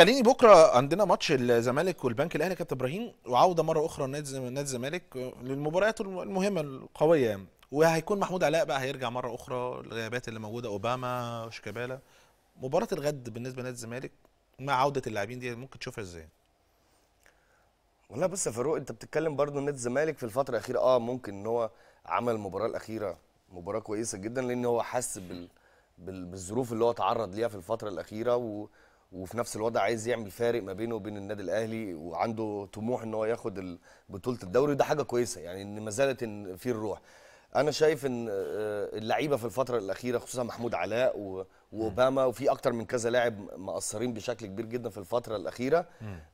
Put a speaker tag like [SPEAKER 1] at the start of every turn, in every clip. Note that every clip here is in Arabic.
[SPEAKER 1] خليني بكره عندنا ماتش الزمالك والبنك الاهلي يا كابتن ابراهيم وعوده مره اخرى نادي الزمالك للمباريات المهمه القويه يعني وهيكون محمود علاء بقى هيرجع مره اخرى الغيابات اللي موجوده اوباما شيكابالا مباراه الغد بالنسبه لنادي الزمالك مع عوده اللاعبين دي ممكن تشوفها ازاي؟ والله بص يا فاروق
[SPEAKER 2] انت بتتكلم برضه نادي الزمالك في الفتره الاخيره اه ممكن ان هو عمل المباراه الاخيره مباراه كويسه جدا لان هو حس بال... بالظروف اللي هو تعرض ليها في الفتره الاخيره و... وفي نفس الوضع عايز يعمل فارق ما بينه وبين النادي الاهلي وعنده طموح ان هو ياخد بطوله الدوري ده حاجه كويسه يعني ان ما زالت في الروح انا شايف ان آه، اللعيبه في الفتره الاخيره خصوصا محمود علاء واوباما وفي اكتر من كذا لاعب مقصرين بشكل كبير جدا في الفتره الاخيره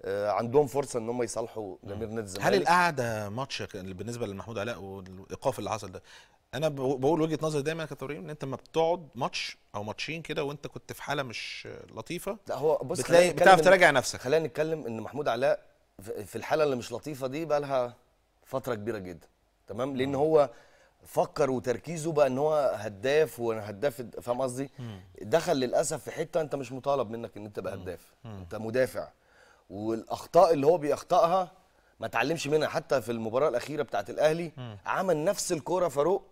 [SPEAKER 2] آه، عندهم فرصه ان هم يصالحوا جماهير نادي الزمالك هل
[SPEAKER 1] القعده ماتش بالنسبه لمحمود علاء والايقاف اللي حصل ده انا بقول وجهه نظري دايما كطبيب ان انت لما بتقعد ماتش او ماتشين كده وانت كنت في حاله مش لطيفه لا هو بص بتلاقي بتعرف تراجع نفسك خلينا نتكلم ان محمود علاء في الحاله اللي مش لطيفه دي بقى لها
[SPEAKER 2] فتره كبيره جدا تمام لان هو فكر وتركيزه بقى ان هو هداف وانا هداف فاهم قصدي دخل للاسف في حته انت مش مطالب منك ان انت تبقى هداف انت مدافع والاخطاء اللي هو بيخطاها ما اتعلمش منها حتى في المباراه الاخيره بتاعه الاهلي عمل نفس الكوره فاروق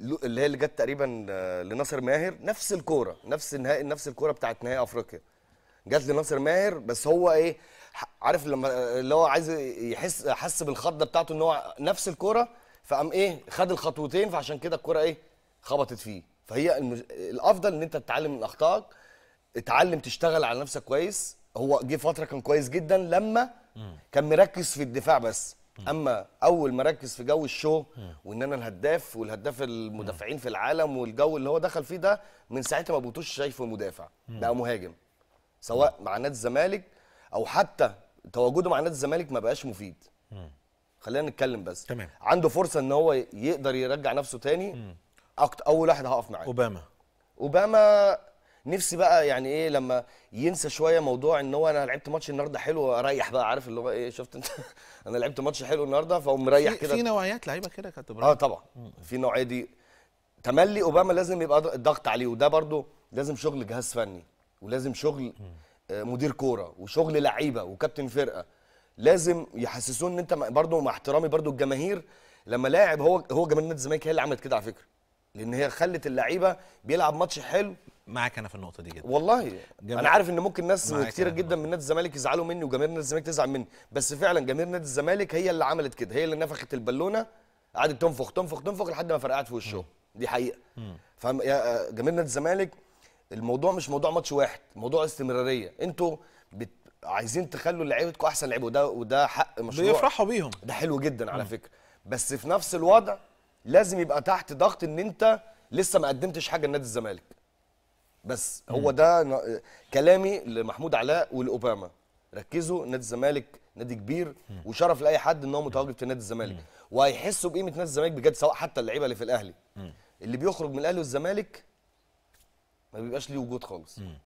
[SPEAKER 2] اللي هي اللي جت تقريبا آه، لناصر ماهر نفس الكوره نفس نهائي نفس الكوره بتاعت نهائي افريقيا جت لناصر ماهر بس هو ايه عارف لما آه، اللي هو عايز يحس حس بالخضه بتاعته ان هو نفس الكوره فقام ايه خد الخطوتين فعشان كده الكوره ايه خبطت فيه فهي المج... الافضل ان انت تتعلم من اخطائك اتعلم تشتغل على نفسك كويس هو جه فتره كان كويس جدا لما كان مركز في الدفاع بس اما اول ما ركز في جو الشو وان انا الهداف والهداف المدافعين في العالم والجو اللي هو دخل فيه ده من ساعتها ما بوتوش شايفه مدافع بقى مهاجم سواء مع نادي الزمالك او حتى تواجده مع نادي الزمالك ما بقاش مفيد خلينا نتكلم بس تمام. عنده فرصه ان هو يقدر يرجع نفسه تاني اول واحد هقف معاه اوباما اوباما نفسي بقى يعني ايه لما ينسى شويه موضوع ان هو انا لعبت ماتش النهارده حلو اريح بقى عارف اللي هو ايه شفت انت انا لعبت ماتش حلو النهارده فاقوم مريح كده في
[SPEAKER 1] نوعيات لعيبه كده كابتن اه طبعا
[SPEAKER 2] في النوعيه دي تملي اوباما لازم يبقى الضغط عليه وده برده لازم شغل جهاز فني ولازم شغل آه، مدير كوره وشغل لعيبه وكابتن فرقه لازم يحسسون ان انت برده مع احترامي برده الجماهير لما لاعب هو هو جماهير نادي الزمالك هي اللي عملت كده على فكره لان هي خلت اللعيبه بيلعب ماتش حلو
[SPEAKER 1] معاك انا في النقطه
[SPEAKER 2] دي جدا والله انا عارف ان ممكن ناس كتير جدا من نادي الزمالك يزعلوا مني وجماهير نادي الزمالك تزعل مني بس فعلا جماهير نادي الزمالك هي اللي عملت كده هي اللي نفخت البالونه قعدت تنفخ تنفخ تنفخ لحد ما فرقعت في وشهم دي حقيقه فاهم يا آه، جماهير نادي الزمالك الموضوع مش موضوع ماتش واحد موضوع استمراريه انتوا بت... عايزين تخلوا لعيبتكم احسن لعيبه وده وده حق مشروع بيفرحوا بيهم ده حلو جدا على فكره بس في نفس الوضع لازم يبقى تحت ضغط ان انت لسه ما قدمتش حاجه لنادي الزمالك بس هو ده كلامي لمحمود علاء ولاوباما ركزوا نادي الزمالك نادي كبير وشرف لاي حد ان هو متواجد في نادي الزمالك وهيحسوا بقيمه نادي الزمالك بجد سواء حتى اللعيبه اللي في الاهلي اللي بيخرج من الاهلي والزمالك ما بيبقاش ليه وجود خالص